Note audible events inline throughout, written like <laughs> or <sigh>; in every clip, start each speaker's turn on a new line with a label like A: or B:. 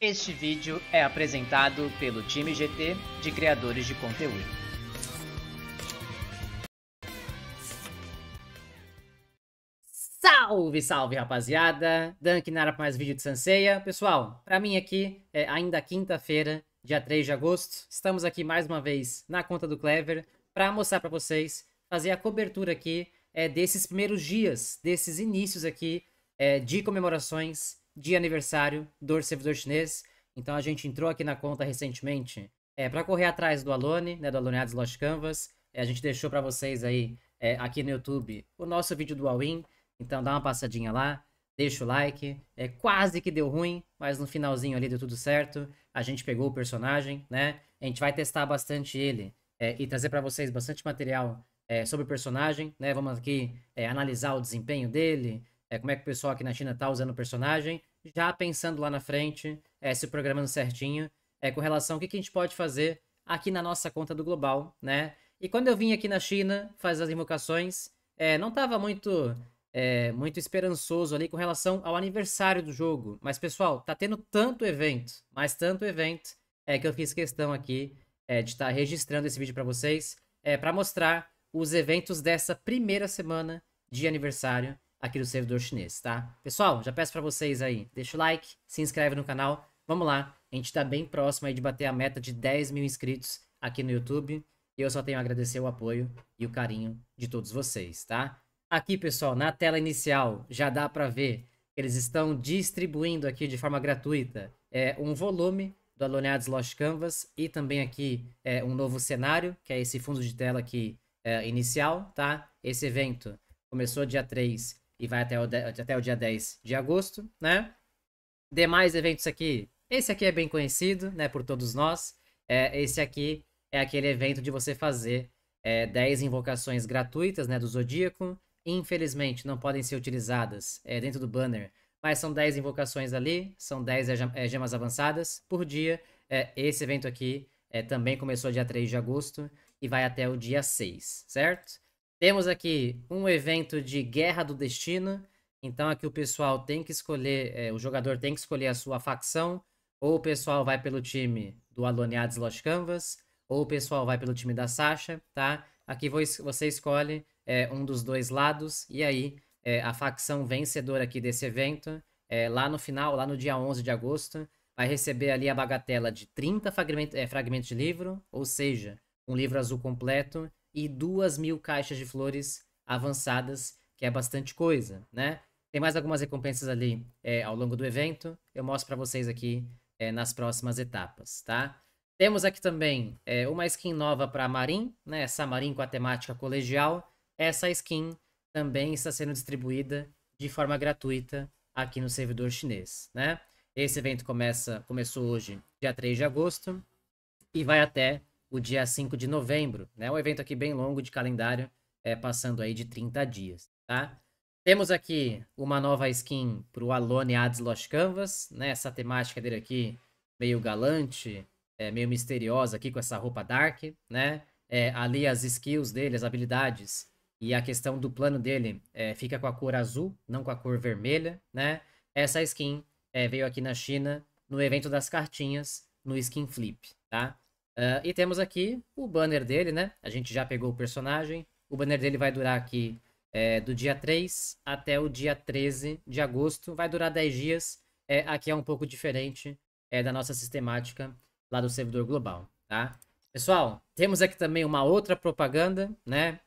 A: Este vídeo é apresentado pelo time GT de criadores de conteúdo. Salve, salve rapaziada! Dan Kinara para mais vídeo de Sanseia. Pessoal, para mim aqui é ainda quinta-feira, dia 3 de agosto. Estamos aqui mais uma vez na conta do Clever para mostrar para vocês, fazer a cobertura aqui é, desses primeiros dias, desses inícios aqui é, de comemorações de aniversário do servidor chinês. Então a gente entrou aqui na conta recentemente é, para correr atrás do Alone, né, do Aloneados Lost Canvas. É, a gente deixou para vocês aí, é, aqui no YouTube, o nosso vídeo do All-In. Então dá uma passadinha lá, deixa o like. É, quase que deu ruim, mas no finalzinho ali deu tudo certo. A gente pegou o personagem, né? A gente vai testar bastante ele é, e trazer para vocês bastante material é, sobre o personagem, né? Vamos aqui é, analisar o desempenho dele, é, como é que o pessoal aqui na China tá usando o personagem já pensando lá na frente, é, se programando certinho, é, com relação ao que, que a gente pode fazer aqui na nossa conta do global, né? E quando eu vim aqui na China fazer as invocações, é, não estava muito é, muito esperançoso ali com relação ao aniversário do jogo. Mas, pessoal, tá tendo tanto evento, mas tanto evento, é que eu fiz questão aqui é, de estar tá registrando esse vídeo para vocês, é, para mostrar os eventos dessa primeira semana de aniversário aqui do servidor chinês, tá? Pessoal, já peço para vocês aí, deixa o like, se inscreve no canal, vamos lá. A gente está bem próximo aí de bater a meta de 10 mil inscritos aqui no YouTube. E eu só tenho a agradecer o apoio e o carinho de todos vocês, tá? Aqui, pessoal, na tela inicial, já dá para ver que eles estão distribuindo aqui de forma gratuita é, um volume do Aloneados Lost Canvas e também aqui é, um novo cenário, que é esse fundo de tela aqui é, inicial, tá? Esse evento começou dia 3 e vai até o, de, até o dia 10 de agosto, né? Demais eventos aqui, esse aqui é bem conhecido, né, por todos nós. É, esse aqui é aquele evento de você fazer é, 10 invocações gratuitas, né, do Zodíaco. Infelizmente, não podem ser utilizadas é, dentro do banner, mas são 10 invocações ali, são 10 é, gemas avançadas por dia. É, esse evento aqui é, também começou dia 3 de agosto e vai até o dia 6, certo? Temos aqui um evento de Guerra do Destino. Então aqui o pessoal tem que escolher, é, o jogador tem que escolher a sua facção. Ou o pessoal vai pelo time do Aloneades Lost Canvas, ou o pessoal vai pelo time da Sasha, tá? Aqui você escolhe é, um dos dois lados, e aí é, a facção vencedora aqui desse evento, é, lá no final, lá no dia 11 de agosto, vai receber ali a bagatela de 30 fragmentos, é, fragmentos de livro, ou seja, um livro azul completo e duas mil caixas de flores avançadas, que é bastante coisa, né? Tem mais algumas recompensas ali é, ao longo do evento. Eu mostro para vocês aqui é, nas próximas etapas, tá? Temos aqui também é, uma skin nova para Marin, né? Essa Marin com a temática colegial. Essa skin também está sendo distribuída de forma gratuita aqui no servidor chinês, né? Esse evento começa, começou hoje, dia 3 de agosto, e vai até o dia 5 de novembro, né? Um evento aqui bem longo de calendário, é, passando aí de 30 dias, tá? Temos aqui uma nova skin para o Alone Ads Lost Canvas, né? Essa temática dele aqui, meio galante, é, meio misteriosa aqui com essa roupa dark, né? É, ali as skills dele, as habilidades e a questão do plano dele é, fica com a cor azul, não com a cor vermelha, né? Essa skin é, veio aqui na China no evento das cartinhas no Skin Flip, tá? Uh, e temos aqui o banner dele, né? A gente já pegou o personagem. O banner dele vai durar aqui é, do dia 3 até o dia 13 de agosto. Vai durar 10 dias. É, aqui é um pouco diferente é, da nossa sistemática lá do servidor global, tá? Pessoal, temos aqui também uma outra propaganda, né?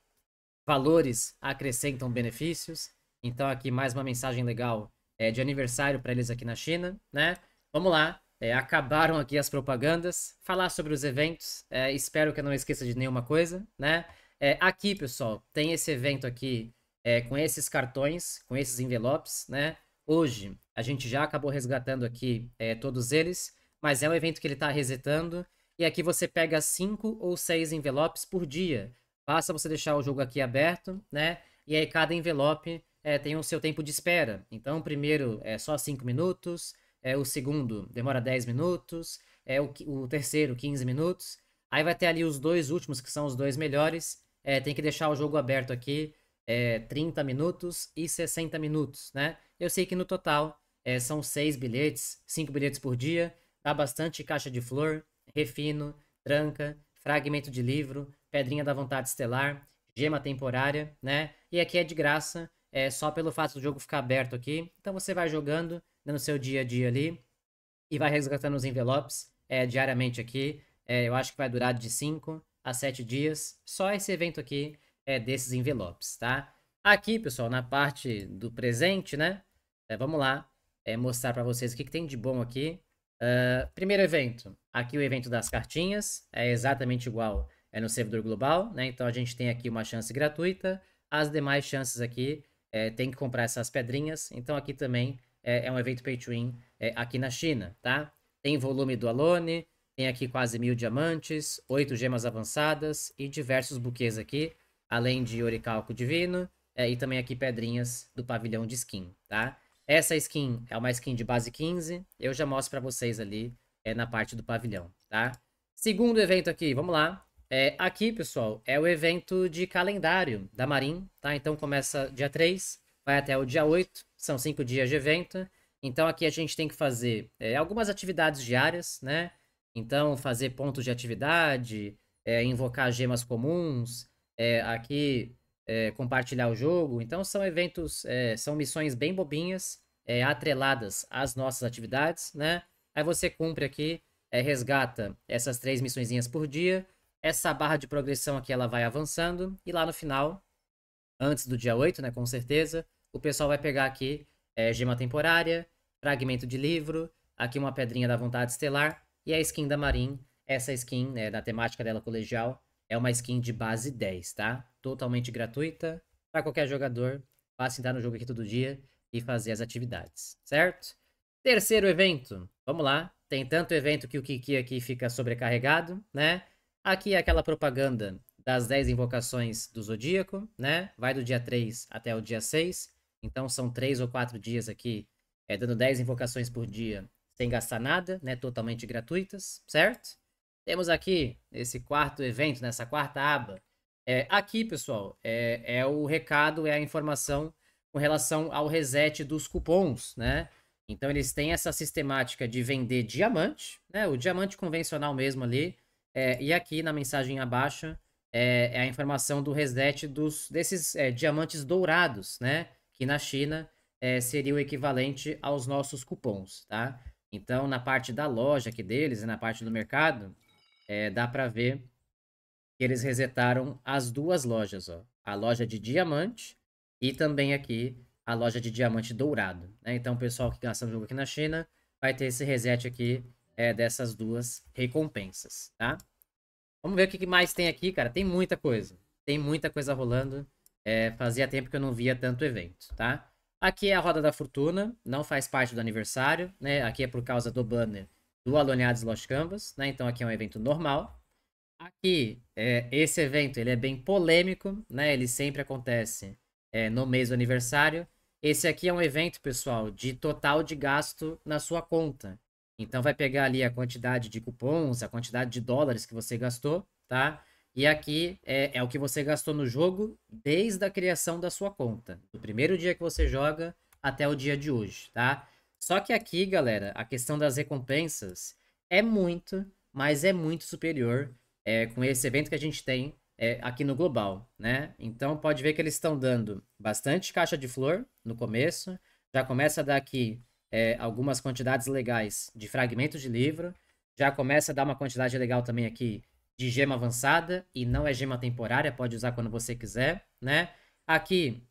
A: Valores acrescentam benefícios. Então aqui mais uma mensagem legal é, de aniversário para eles aqui na China, né? Vamos lá. É, acabaram aqui as propagandas. Falar sobre os eventos. É, espero que eu não esqueça de nenhuma coisa, né? É, aqui, pessoal, tem esse evento aqui é, com esses cartões, com esses envelopes, né? Hoje, a gente já acabou resgatando aqui é, todos eles, mas é um evento que ele está resetando. E aqui você pega cinco ou seis envelopes por dia. Basta você deixar o jogo aqui aberto, né? E aí cada envelope é, tem o seu tempo de espera. Então, primeiro é só cinco minutos, é, o segundo demora 10 minutos, é o, o terceiro 15 minutos. Aí vai ter ali os dois últimos, que são os dois melhores. É, tem que deixar o jogo aberto aqui é, 30 minutos e 60 minutos, né? Eu sei que no total é, são seis bilhetes, cinco bilhetes por dia, dá bastante caixa de flor, refino, tranca, fragmento de livro, pedrinha da vontade estelar, gema temporária, né? E aqui é de graça, é só pelo fato do jogo ficar aberto aqui. Então você vai jogando no seu dia a dia ali e vai resgatando os envelopes é, diariamente aqui. É, eu acho que vai durar de 5 a 7 dias, só esse evento aqui é, desses envelopes, tá? Aqui, pessoal, na parte do presente, né? É, vamos lá é, mostrar para vocês o que, que, tem de bom aqui. Uh, primeiro evento, aqui o evento das cartinhas, é exatamente igual é no servidor global, né? Então a gente tem aqui uma chance gratuita, as demais chances aqui é, tem que comprar essas pedrinhas, então aqui também é, é um evento pay to win é, aqui na China, tá? Tem volume do Alone, tem aqui quase mil diamantes, oito gemas avançadas e diversos buquês aqui, além de oricalco divino é, e também aqui pedrinhas do pavilhão de skin, tá? Essa skin é uma skin de base 15, eu já mostro para vocês ali é, na parte do pavilhão, tá? Segundo evento aqui, vamos lá. É, aqui, pessoal, é o evento de calendário da Marin, tá? Então começa dia 3 vai até o dia 8, são cinco dias de evento. Então aqui a gente tem que fazer é, algumas atividades diárias, né? Então fazer pontos de atividade, é, invocar gemas comuns, é, aqui é, compartilhar o jogo. Então são eventos, é, são missões bem bobinhas, é, atreladas às nossas atividades, né? Aí você cumpre aqui, resgata essas três missõezinhas por dia. Essa barra de progressão aqui ela vai avançando e lá no final antes do dia 8, né? Com certeza. O pessoal vai pegar aqui é, gema temporária, fragmento de livro, aqui uma pedrinha da vontade estelar e a skin da Marin. Essa skin, né, da temática dela colegial, é uma skin de base 10, tá? Totalmente gratuita para qualquer jogador. Fácil entrar no jogo aqui todo dia e fazer as atividades, certo? Terceiro evento, vamos lá. Tem tanto evento que o Kiki aqui fica sobrecarregado, né? Aqui é aquela propaganda das 10 invocações do zodíaco, né? Vai do dia 3 até o dia 6. Então são 3 ou 4 dias aqui, é, dando 10 invocações por dia, sem gastar nada, né? Totalmente gratuitas, certo? Temos aqui esse quarto evento, nessa né? quarta aba. É, aqui, pessoal, é, é o recado, é a informação com relação ao reset dos cupons, né? Então eles têm essa sistemática de vender diamante, né? O diamante convencional mesmo ali. É, e aqui na mensagem abaixo é, é, a informação do reset dos, desses é, diamantes dourados, né? Que na China é, seria o equivalente aos nossos cupons, tá? Então, na parte da loja aqui deles e na parte do mercado, é, dá para ver que eles resetaram as duas lojas, ó. A loja de diamante e também aqui a loja de diamante dourado, né? Então, o pessoal que gasta o jogo aqui na China vai ter esse reset aqui é, dessas duas recompensas, tá? Vamos ver o que mais tem aqui, cara. Tem muita coisa. Tem muita coisa rolando. É, fazia tempo que eu não via tanto evento, tá? Aqui é a Roda da Fortuna, não faz parte do aniversário, né? Aqui é por causa do banner do Aloneados Lost Canvas, né? Então aqui é um evento normal. Aqui, é, esse evento, ele é bem polêmico, né? Ele sempre acontece é, no mês do aniversário. Esse aqui é um evento, pessoal, de total de gasto na sua conta. Então vai pegar ali a quantidade de cupons, a quantidade de dólares que você gastou, tá? E aqui é, é, o que você gastou no jogo desde a criação da sua conta. Do primeiro dia que você joga até o dia de hoje, tá? Só que aqui, galera, a questão das recompensas é muito, mas é muito superior é, com esse evento que a gente tem é, aqui no global, né? Então pode ver que eles estão dando bastante caixa de flor no começo. Já começa a dar aqui é, algumas quantidades legais de fragmentos de livro. Já começa a dar uma quantidade legal também aqui de gema avançada, e não é gema temporária, pode usar quando você quiser, né? Aqui,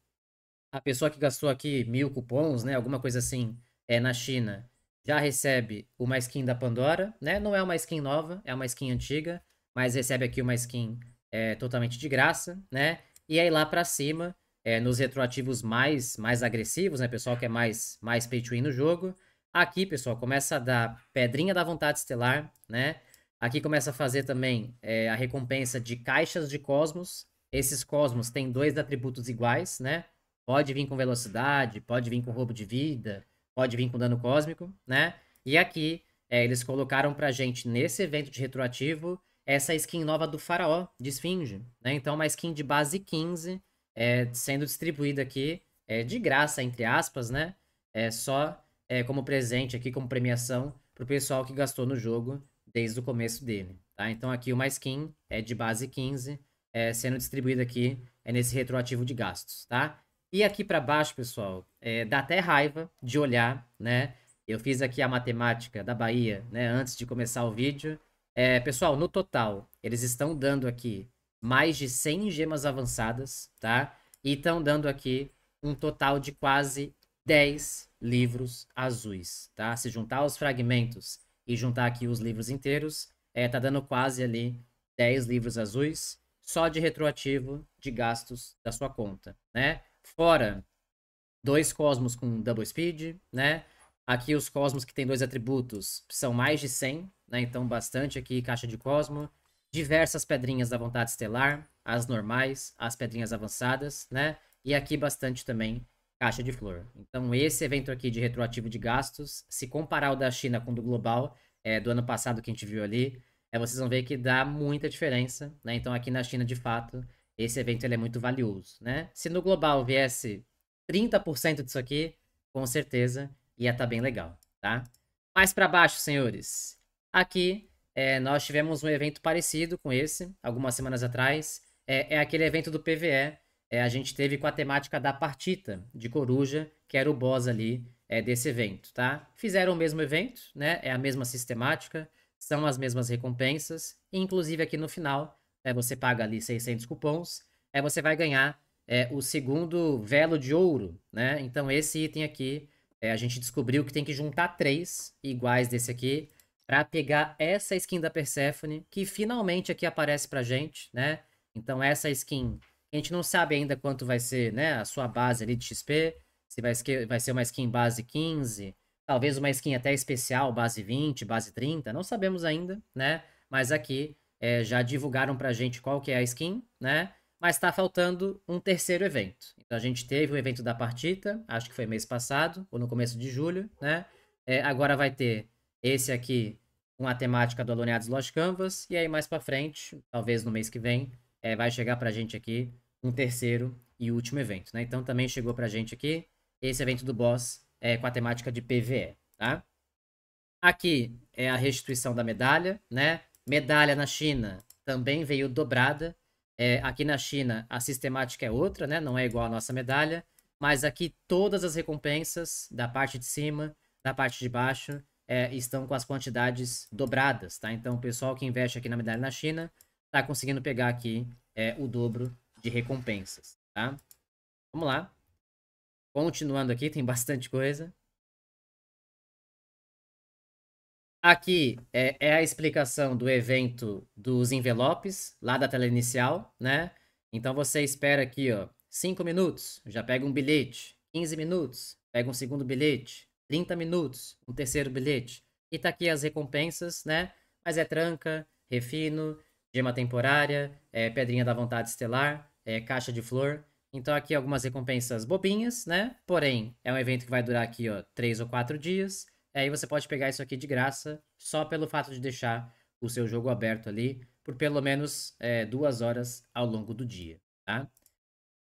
A: a pessoa que gastou aqui mil cupons, né? Alguma coisa assim, é, na China, já recebe uma skin da Pandora, né? Não é uma skin nova, é uma skin antiga, mas recebe aqui uma skin é, totalmente de graça, né? E aí lá para cima é, nos retroativos mais mais agressivos, né, pessoal que é mais mais pay to win no jogo. Aqui, pessoal, começa a dar pedrinha da vontade estelar, né? Aqui começa a fazer também é, a recompensa de caixas de cosmos. Esses cosmos têm dois atributos iguais, né? Pode vir com velocidade, pode vir com roubo de vida, pode vir com dano cósmico, né? E aqui é, eles colocaram pra gente nesse evento de retroativo essa skin nova do faraó de esfinge, né? Então uma skin de base 15 é, sendo distribuído aqui é, de graça, entre aspas, né? É, só é, como presente aqui, como premiação, para o pessoal que gastou no jogo desde o começo dele. Tá? Então aqui uma skin é de base 15, é, sendo distribuída aqui é nesse retroativo de gastos, tá? E aqui para baixo, pessoal, é, dá até raiva de olhar, né? Eu fiz aqui a matemática da Bahia, né? Antes de começar o vídeo. É, pessoal, no total, eles estão dando aqui mais de 100 gemas avançadas, tá? E estão dando aqui um total de quase 10 livros azuis, tá? Se juntar os fragmentos e juntar aqui os livros inteiros, é, tá dando quase ali 10 livros azuis só de retroativo de gastos da sua conta, né? Fora dois cosmos com double speed, né? Aqui os cosmos que tem dois atributos são mais de 100, né? Então bastante aqui caixa de cosmo diversas pedrinhas da vontade estelar, as normais, as pedrinhas avançadas, né? E aqui bastante também caixa de flor. Então esse evento aqui de retroativo de gastos, se comparar o da China com o do global, é, do ano passado que a gente viu ali, é, vocês vão ver que dá muita diferença, né? Então aqui na China, de fato, esse evento ele é muito valioso, né? Se no global viesse 30% disso aqui, com certeza ia estar tá bem legal, tá? Mais para baixo, senhores. Aqui é, nós tivemos um evento parecido com esse, algumas semanas atrás. É, é aquele evento do PVE. É, a gente teve com a temática da partita de coruja, que era o boss ali é, desse evento, tá? Fizeram o mesmo evento, né? É a mesma sistemática, são as mesmas recompensas. Inclusive aqui no final, é, você paga ali 600 cupons, é, você vai ganhar é, o segundo velo de ouro, né? Então esse item aqui, a gente descobriu que tem que juntar três iguais desse aqui para pegar essa skin da Persephone, que finalmente aqui aparece pra gente, né? Então essa skin, a gente não sabe ainda quanto vai ser, né, a sua base ali de XP, se vai, vai ser uma skin base 15, talvez uma skin até especial, base 20, base 30, não sabemos ainda, né? Mas aqui é, já divulgaram pra gente qual que é a skin, né? Mas tá faltando um terceiro evento. Então a gente teve o evento da partida, acho que foi mês passado, ou no começo de julho, né? É, agora vai ter esse aqui com a temática do Aluneados Lost Canvas. E aí, mais para frente, talvez no mês que vem, é, vai chegar para a gente aqui um terceiro e último evento. Né? Então, também chegou para a gente aqui esse evento do boss é, com a temática de PVE. Tá? Aqui é a restituição da medalha. Né? Medalha na China também veio dobrada. É, aqui na China, a sistemática é outra, né? não é igual à nossa medalha. Mas aqui todas as recompensas, da parte de cima, da parte de baixo, é, estão com as quantidades dobradas, tá? Então, o pessoal que investe aqui na medalha na China está conseguindo pegar aqui é, o dobro de recompensas, tá? Vamos lá. Continuando aqui, <laughs> tem bastante coisa. Aqui é, é, a explicação do evento dos envelopes, lá da tela inicial, né? Então você espera aqui, ó, 5 minutos, já pega um bilhete. 15 minutos, pega um segundo bilhete. 30 minutos, um terceiro bilhete. E tá aqui as recompensas, né? Mas é tranca, refino, gema temporária, é, pedrinha da vontade estelar, é, caixa de flor. Então aqui algumas recompensas bobinhas, né? Porém, é um evento que vai durar aqui, ó, 3 ou 4 dias. Aí você pode pegar isso aqui de graça, só pelo fato de deixar o seu jogo aberto ali por pelo menos é, duas horas ao longo do dia, tá?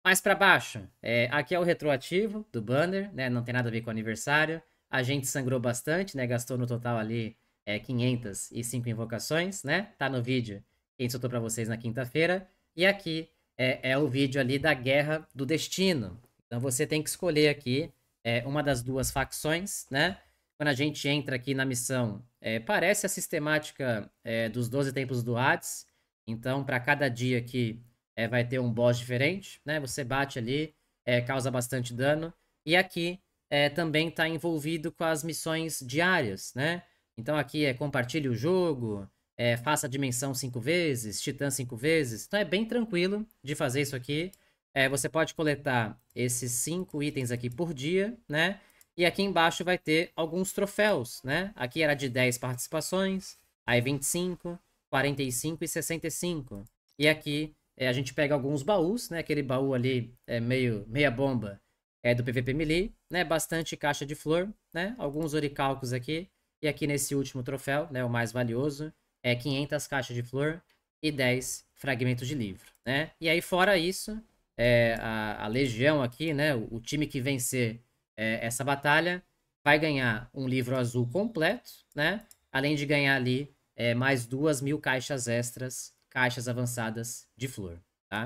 A: Mais para baixo, é, aqui é o retroativo do banner, né? Não tem nada a ver com aniversário a gente sangrou bastante, né? Gastou no total ali é, 505 invocações, né? Tá no vídeo que a gente soltou para vocês na quinta-feira. E aqui é, é, o vídeo ali da Guerra do Destino. Então você tem que escolher aqui é, uma das duas facções, né? Quando a gente entra aqui na missão, é, parece a sistemática é, dos 12 tempos do Hades. Então, para cada dia aqui é, vai ter um boss diferente, né? Você bate ali, é, causa bastante dano. E aqui é, também está envolvido com as missões diárias, né? Então aqui é compartilhe o jogo, é, faça a dimensão cinco vezes, titã cinco vezes. Então é bem tranquilo de fazer isso aqui. É, você pode coletar esses cinco itens aqui por dia, né? E aqui embaixo vai ter alguns troféus, né? Aqui era de 10 participações, aí 25, 45 e 65. E aqui é, a gente pega alguns baús, né? Aquele baú ali é meio meia bomba é, do PVP Melee, né? Bastante caixa de flor, né? Alguns oricalcos aqui. E aqui nesse último troféu, né? O mais valioso, é 500 caixas de flor e 10 fragmentos de livro, né? E aí, fora isso, é, a, a, legião aqui, né? O, o time que vencer é, essa batalha vai ganhar um livro azul completo, né? Além de ganhar ali é, mais duas mil caixas extras, caixas avançadas de flor, tá?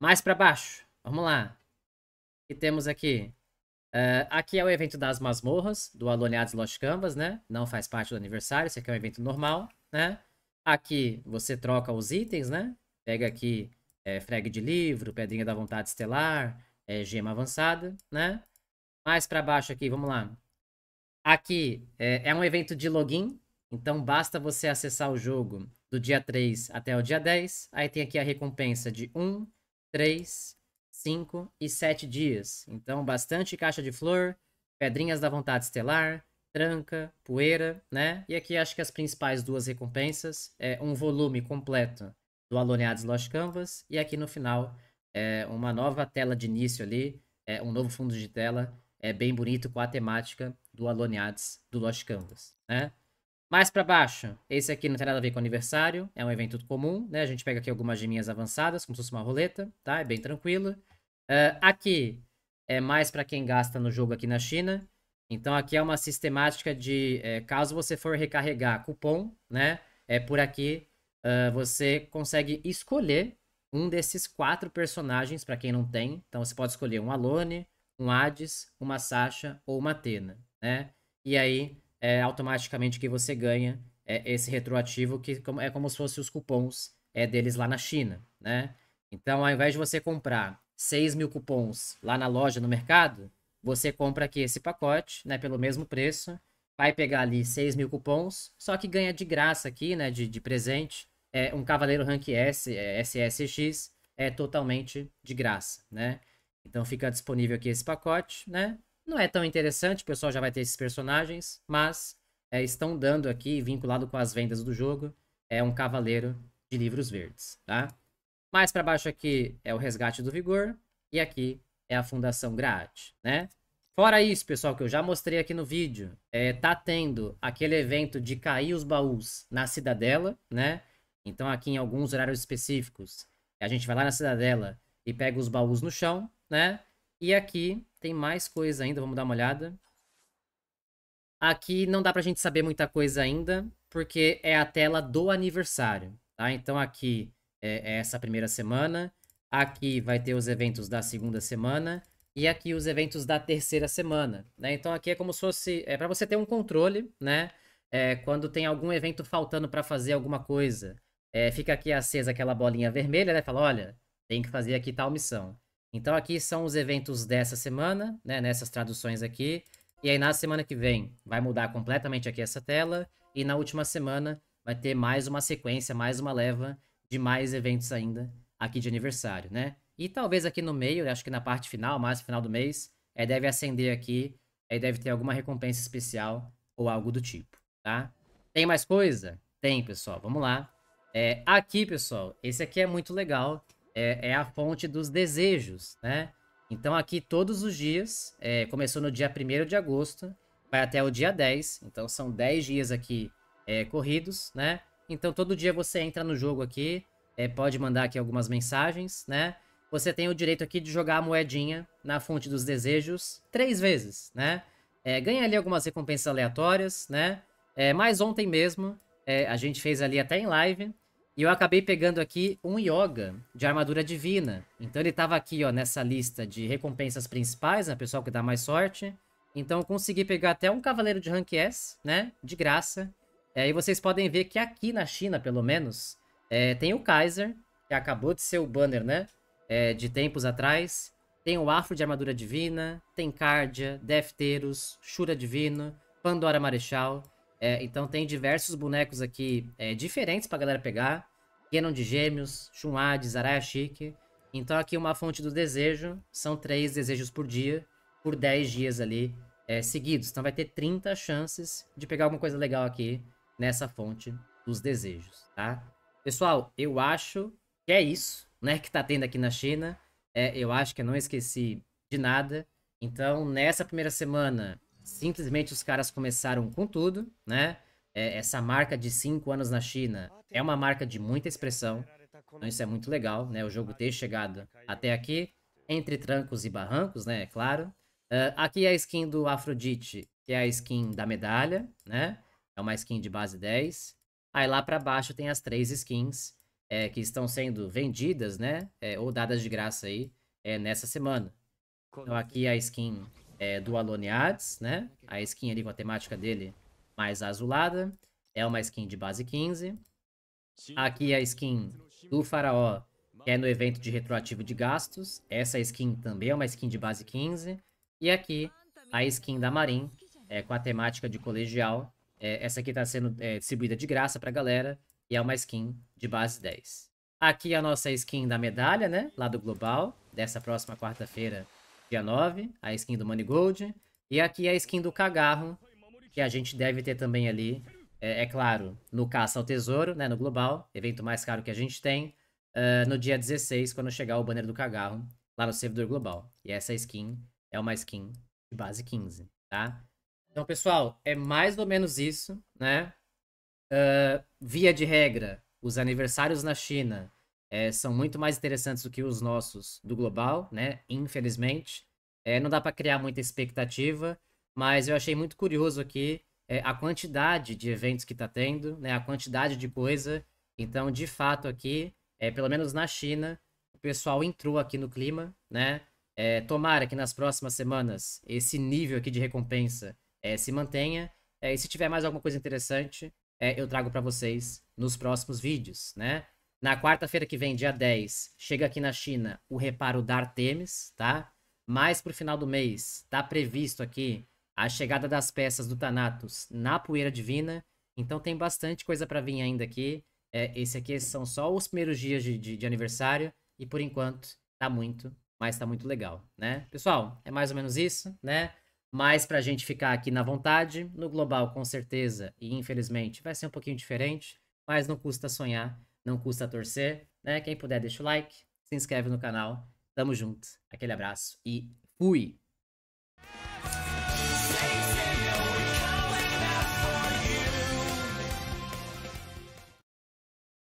A: Mais para baixo, vamos lá. E temos aqui. Uh, aqui é o evento das masmorras, do Aloneados Lost Canvas, né? Não faz parte do aniversário, isso aqui é um evento normal, né? Aqui você troca os itens, né? Pega aqui é, frag de livro, pedrinha da vontade estelar, é, gema avançada, né? Mais para baixo aqui, vamos lá. Aqui é, é um evento de login, então basta você acessar o jogo do dia 3 até o dia 10. Aí tem aqui a recompensa de 1, 3, 5 e 7 dias. Então, bastante caixa de flor, pedrinhas da vontade estelar, tranca, poeira, né? E aqui acho que as principais duas recompensas é um volume completo do Aloneados Lost Canvas e aqui no final é uma nova tela de início ali, é um novo fundo de tela, é bem bonito com a temática do Aloneados do Lost Canvas, né? Mais para baixo, esse aqui não tem nada a ver com aniversário, é um evento comum, né? A gente pega aqui algumas minhas avançadas, como se fosse uma roleta, tá? É bem tranquilo. Uh, aqui é mais para quem gasta no jogo aqui na China. Então aqui é uma sistemática de, é, caso você for recarregar cupom, né? É por aqui uh, você consegue escolher um desses quatro personagens para quem não tem. Então você pode escolher um Alone, um Hades, uma Sasha ou uma Athena, né? E aí é, automaticamente que você ganha é, esse retroativo, que é como se fossem os cupons é, deles lá na China, né? Então, ao invés de você comprar 6 mil cupons lá na loja, no mercado, você compra aqui esse pacote, né, pelo mesmo preço, vai pegar ali 6 mil cupons, só que ganha de graça aqui, né, de, de presente, é, um Cavaleiro Rank S, é, SSX, é totalmente de graça, né? Então fica disponível aqui esse pacote, né? Não é tão interessante, o pessoal já vai ter esses personagens, mas é, estão dando aqui, vinculado com as vendas do jogo, é um cavaleiro de livros verdes, tá? Mais para baixo aqui é o resgate do vigor e aqui é a Fundação Grade, né? Fora isso, pessoal, que eu já mostrei aqui no vídeo, é, tá tendo aquele evento de cair os baús na Cidadela, né? Então aqui em alguns horários específicos, a gente vai lá na Cidadela e pega os baús no chão, né? E aqui tem mais coisa ainda, vamos dar uma olhada. Aqui não dá pra gente saber muita coisa ainda, porque é a tela do aniversário, tá? Então aqui é, é essa primeira semana, aqui vai ter os eventos da segunda semana, e aqui os eventos da terceira semana, né? Então aqui é como se fosse, é para você ter um controle, né? É, quando tem algum evento faltando para fazer alguma coisa, é, fica aqui acesa aquela bolinha vermelha, né? Fala, olha, tem que fazer aqui tal missão. Então aqui são os eventos dessa semana, né, nessas traduções aqui. E aí na semana que vem vai mudar completamente aqui essa tela. E na última semana vai ter mais uma sequência, mais uma leva de mais eventos ainda aqui de aniversário, né? E talvez aqui no meio, acho que na parte final, mais final do mês, é, deve acender aqui, aí é, deve ter alguma recompensa especial ou algo do tipo, tá? Tem mais coisa? Tem, pessoal, vamos lá. É, aqui, pessoal, esse aqui é muito legal, é, é a fonte dos desejos, né? Então aqui todos os dias, é, começou no dia 1 de agosto, vai até o dia 10, então são 10 dias aqui é, corridos, né? Então todo dia você entra no jogo aqui, é, pode mandar aqui algumas mensagens, né? Você tem o direito aqui de jogar a moedinha na fonte dos desejos três vezes, né? É, ganha ali algumas recompensas aleatórias, né? É, mas ontem mesmo, é, a gente fez ali até em live, e eu acabei pegando aqui um Yoga de armadura divina. Então ele estava aqui, ó, nessa lista de recompensas principais, né? Pessoal que dá mais sorte. Então eu consegui pegar até um cavaleiro de rank S, né? De graça. É, e vocês podem ver que aqui na China, pelo menos, é, tem o Kaiser, que acabou de ser o banner, né? É, de tempos atrás. Tem o Afro de Armadura Divina, tem Cardia, Defteros, Shura Divino, Pandora Marechal. É, então tem diversos bonecos aqui é, diferentes pra galera pegar. Kenon de Gêmeos, Shunwa de Chique. Então aqui uma fonte do desejo. São três desejos por dia, por 10 dias ali é, seguidos. Então vai ter 30 chances de pegar alguma coisa legal aqui nessa fonte dos desejos, tá? Pessoal, eu acho que é isso, né? Que tá tendo aqui na China. É, eu acho que eu não esqueci de nada. Então, nessa primeira semana, simplesmente os caras começaram com tudo, né? É, essa marca de 5 anos na China é uma marca de muita expressão, então isso é muito legal, né? O jogo ter chegado até aqui, entre trancos e barrancos, né? É claro. Uh, aqui é a skin do Afrodite, que é a skin da medalha, né? É uma skin de base 10. Aí lá para baixo tem as três skins é, que estão sendo vendidas, né? É, ou dadas de graça aí é, nessa semana. Então aqui é a skin é, do Aloniades, né? A skin ali com a temática dele mais azulada. É uma skin de base 15. Aqui a skin do Faraó, que é no evento de retroativo de gastos. Essa skin também é uma skin de base 15. E aqui a skin da Marin, é, com a temática de colegial. É, essa aqui está sendo é, distribuída de graça para a galera. E é uma skin de base 10. Aqui a nossa skin da medalha, né? Lá do Global, dessa próxima quarta-feira, dia é 9, a skin do Money Gold E aqui é a skin do Cagarro, que a gente deve ter também ali, é, é, claro, no Caça ao Tesouro, né, no Global, evento mais caro que a gente tem, uh, no dia 16, quando chegar o banner do Cagarro, lá no servidor global. E essa skin é uma skin de base 15, tá? Então, pessoal, é mais ou menos isso, né? Uh, via de regra, os aniversários na China é, são muito mais interessantes do que os nossos do global, né? Infelizmente. É, não dá para criar muita expectativa, mas eu achei muito curioso aqui é, a quantidade de eventos que está tendo, né? A quantidade de coisa. Então, de fato, aqui, é, pelo menos na China, o pessoal entrou aqui no clima, né? É, tomara que nas próximas semanas esse nível aqui de recompensa é, se mantenha. É, e se tiver mais alguma coisa interessante, eu trago para vocês nos próximos vídeos, né? Na quarta-feira que vem, dia 10, chega aqui na China o reparo da Artemis, tá? para pro final do mês, está previsto aqui a chegada das peças do Thanatos na Poeira Divina. Então tem bastante coisa para vir ainda aqui. É, esse aqui são só os primeiros dias de, de, de aniversário. E por enquanto, tá muito, mas tá muito legal, né? Pessoal, é mais ou menos isso, né? para pra gente ficar aqui na vontade, no global com certeza e infelizmente vai ser um pouquinho diferente, mas não custa sonhar não custa torcer, né? Quem puder, deixa o like, se inscreve no canal. Tamo junto. Aquele abraço e fui!